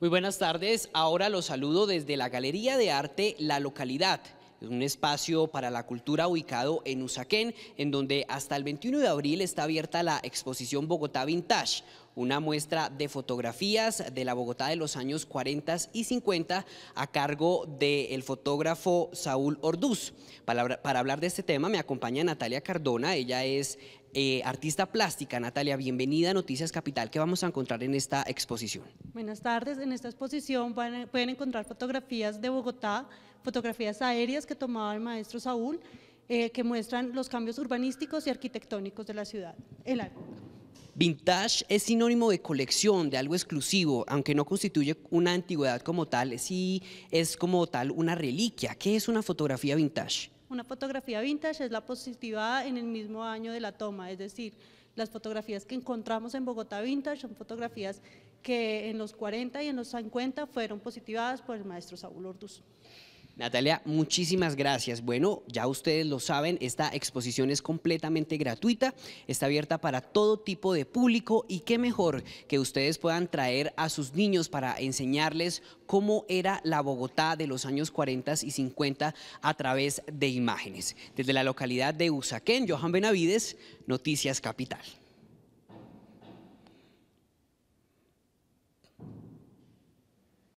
Muy buenas tardes, ahora los saludo desde la Galería de Arte La Localidad, un espacio para la cultura ubicado en Usaquén, en donde hasta el 21 de abril está abierta la exposición Bogotá Vintage, una muestra de fotografías de la Bogotá de los años 40 y 50 a cargo del fotógrafo Saúl Orduz. para, hablar de este tema me acompaña Natalia Cardona, ella es eh, artista plástica. Natalia, bienvenida a Noticias Capital. ¿Qué vamos a encontrar en esta exposición? Buenas tardes. En esta exposición pueden encontrar fotografías de Bogotá, fotografías aéreas que tomaba el maestro Saúl, eh, que muestran los cambios urbanísticos y arquitectónicos de la ciudad. El Vintage es sinónimo de colección, de algo exclusivo, aunque no constituye una antigüedad como tal, sí es como tal una reliquia. ¿Qué es una fotografía vintage? Una fotografía vintage es la positivada en el mismo año de la toma, es decir, las fotografías que encontramos en Bogotá vintage son fotografías que en los 40 y en los 50 fueron positivadas por el maestro Saúl Ordus. Natalia, muchísimas gracias. Bueno, ya ustedes lo saben, esta exposición es completamente gratuita, está abierta para todo tipo de público y qué mejor que ustedes puedan traer a sus niños para enseñarles cómo era la Bogotá de los años 40 y 50 a través de imágenes. Desde la localidad de Usaquén, Johan Benavides, Noticias Capital.